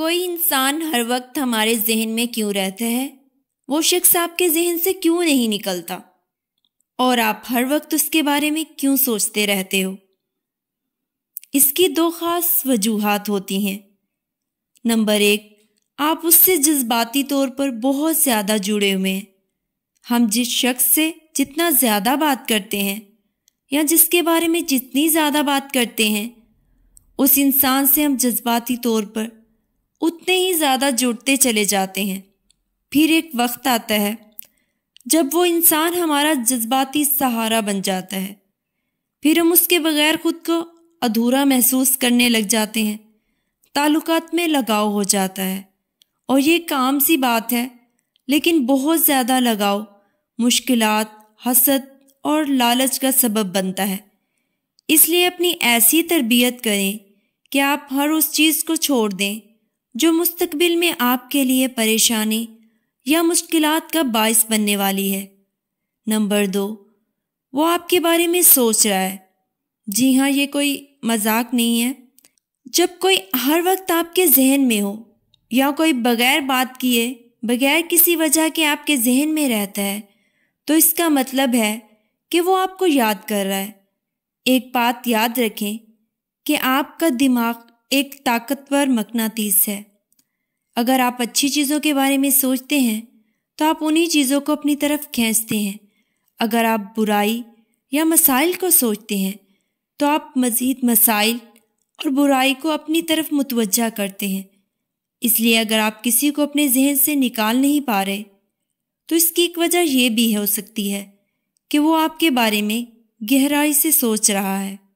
कोई इंसान हर वक्त हमारे जहन में क्यों रहता है वो शख्स आपके जहन से क्यों नहीं निकलता और आप हर वक्त उसके बारे में क्यों सोचते रहते हो इसकी दो खास वजूहत होती हैं नंबर एक आप उससे जज्बाती तौर पर बहुत ज़्यादा जुड़े हुए हैं हम जिस शख्स से जितना ज़्यादा बात करते हैं या जिसके बारे में जितनी ज़्यादा बात करते हैं उस इंसान से हम जज्बाती तौर पर उतने ही ज़्यादा जुड़ते चले जाते हैं फिर एक वक्त आता है जब वो इंसान हमारा जज्बाती सहारा बन जाता है फिर हम उसके बगैर खुद को अधूरा महसूस करने लग जाते हैं ताल्लुकात में लगाव हो जाता है और ये काम सी बात है लेकिन बहुत ज़्यादा लगाव मुश्किलात हसद और लालच का सबब बनता है इसलिए अपनी ऐसी तरबियत करें कि आप हर उस चीज़ को छोड़ दें जो मुस्तबिल में आपके लिए परेशानी या मुश्किल का बायस बनने वाली है नंबर दो वो आपके बारे में सोच रहा है जी हाँ ये कोई मजाक नहीं है जब कोई हर वक्त आपके जहन में हो या कोई बगैर बात किए बगैर किसी वजह के आपके जहन में रहता है तो इसका मतलब है कि वो आपको याद कर रहा है एक बात याद रखें कि आपका दिमाग एक ताकतवर मकनातीस है अगर आप अच्छी चीज़ों के बारे में सोचते हैं तो आप उन्हीं चीज़ों को अपनी तरफ खींचते हैं अगर आप बुराई या मसाइल को सोचते हैं तो आप मज़ीद मसाइल और बुराई को अपनी तरफ मुतवजा करते हैं इसलिए अगर आप किसी को अपने जहन से निकाल नहीं पा रहे तो इसकी एक वजह यह भी हो सकती है कि वो आपके बारे में गहराई से सोच रहा है